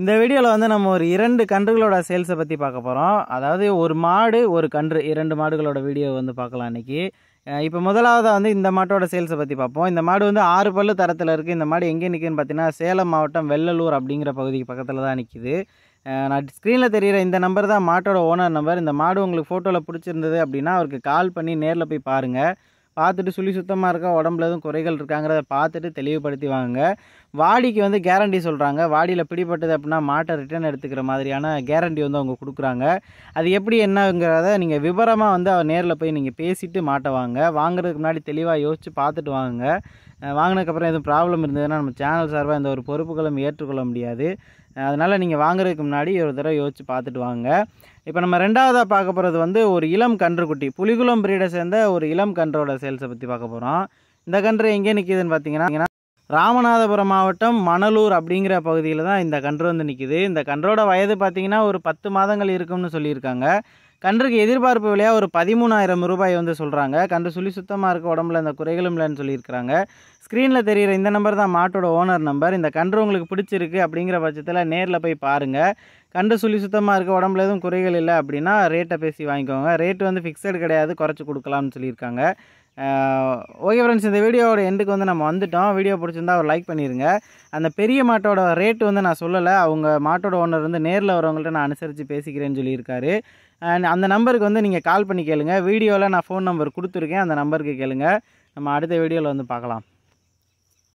இந்த வீடியோவில் வந்து நம்ம ஒரு இரண்டு கன்றுகளோட சேல்ஸை பற்றி பார்க்க போகிறோம் அதாவது ஒரு மாடு ஒரு கன்று இரண்டு மாடுகளோட வீடியோ வந்து பார்க்கலாம் இன்றைக்கி இப்போ முதலாவதாக வந்து இந்த மாட்டோட சேல்ஸை பற்றி பார்ப்போம் இந்த மாடு வந்து ஆறு பல்லு தரத்தில் இருக்குது இந்த மாடு எங்கே நிற்குதுன்னு பார்த்தீங்கன்னா சேலம் மாவட்டம் வெள்ளலூர் அப்படிங்கிற பகுதிக்கு பக்கத்தில் தான் நிற்கிது நான் ஸ்க்ரீனில் தெரிகிற இந்த நம்பர் தான் மாட்டோட ஓனர் நம்பர் இந்த மாடு உங்களுக்கு ஃபோட்டோவில் பிடிச்சிருந்தது அப்படின்னா அவருக்கு கால் பண்ணி நேரில் போய் பாருங்கள் பார்த்துட்டு சுழி சுத்தமாக இருக்கா உடம்புல எதுவும் குறைகள் இருக்காங்கிறத பார்த்துட்டு தெளிவுபடுத்தி வாங்க வாடிக்கு வந்து கேரண்டி சொல்கிறாங்க வாடியில் பிடிப்பட்டது அப்படின்னா மாட்டை ரிட்டர்ன் எடுத்துக்கிற மாதிரியான கேரண்டி வந்து அவங்க கொடுக்குறாங்க அது எப்படி என்னங்கிறத நீங்கள் விவரமாக வந்து அவர் நேரில் போய் நீங்கள் பேசிவிட்டு மாட்டை வாங்க வாங்குறதுக்கு முன்னாடி தெளிவாக யோசித்து பார்த்துட்டு வாங்க வாங்கினதுக்கப்புறம் எதுவும் ப்ராப்ளம் இருந்ததுன்னா நம்ம சேனல் சார்பாக இந்த ஒரு பொறுப்புகளும் ஏற்றுக்கொள்ள முடியாது அதனால் நீங்கள் வாங்குறதுக்கு முன்னாடி ஒரு தடவை யோசித்து பார்த்துட்டு வாங்க இப்போ நம்ம ரெண்டாவதாக பார்க்க போகிறது வந்து ஒரு இளம் கன்றுக்குட்டி புலிகுளம் பிரீடை சேர்ந்த ஒரு இளம் கன்றோட சேல்ஸை பற்றி பார்க்க போகிறோம் இந்த கன்று எங்கே நிற்கிதுன்னு பார்த்தீங்கன்னா ராமநாதபுரம் மாவட்டம் மணலூர் அப்படிங்கிற பகுதியில் தான் இந்த கன்று வந்து நிற்கிது இந்த கன்றோட வயது பார்த்திங்கன்னா ஒரு பத்து மாதங்கள் இருக்கும்னு சொல்லியிருக்காங்க கன்றுக்கு எதிர்பார்ப்பு விலையாக ஒரு பதிமூணாயிரம் ரூபாய் வந்து சொல்கிறாங்க கன்று சுழி சுத்தமாக இருக்க உடம்புல இந்த குறைகளும் இல்லைன்னு சொல்லியிருக்கிறாங்க ஸ்க்ரீனில் தெரிகிற இந்த நம்பர் தான் மாட்டோட ஓனர் நம்பர் இந்த கன்று உங்களுக்கு பிடிச்சிருக்கு அப்படிங்கிற பட்சத்தில் நேரில் போய் பாருங்கள் கண்டு சுழி சுத்தமாக இருக்க உடம்புல எதுவும் குறைகள் இல்லை அப்படின்னா ரேட்டை பேசி வாங்கிக்கோங்க ரேட்டு வந்து ஃபிக்ஸடு கிடையாது குறைச்சி கொடுக்கலாம்னு சொல்லியிருக்காங்க ஓகே ஃப்ரெண்ட்ஸ் இந்த வீடியோவோட எண்டுக்கு வந்து நம்ம வந்துட்டோம் வீடியோ பிடிச்சிருந்தா ஒரு லைக் பண்ணிடுங்க அந்த பெரிய மாட்டோட ரேட்டு வந்து நான் சொல்லலை அவங்க மாட்டோட ஓனர் வந்து நேரில் வரவங்கள்ட்ட நான் அனுசரித்து பேசிக்கிறேன்னு சொல்லியிருக்காரு அந்த நம்பருக்கு வந்து நீங்கள் கால் பண்ணி கேளுங்கள் வீடியோவில் நான் ஃபோன் நம்பர் கொடுத்துருக்கேன் அந்த நம்பருக்கு கேளுங்கள் நம்ம அடுத்த வீடியோவில் வந்து பார்க்கலாம்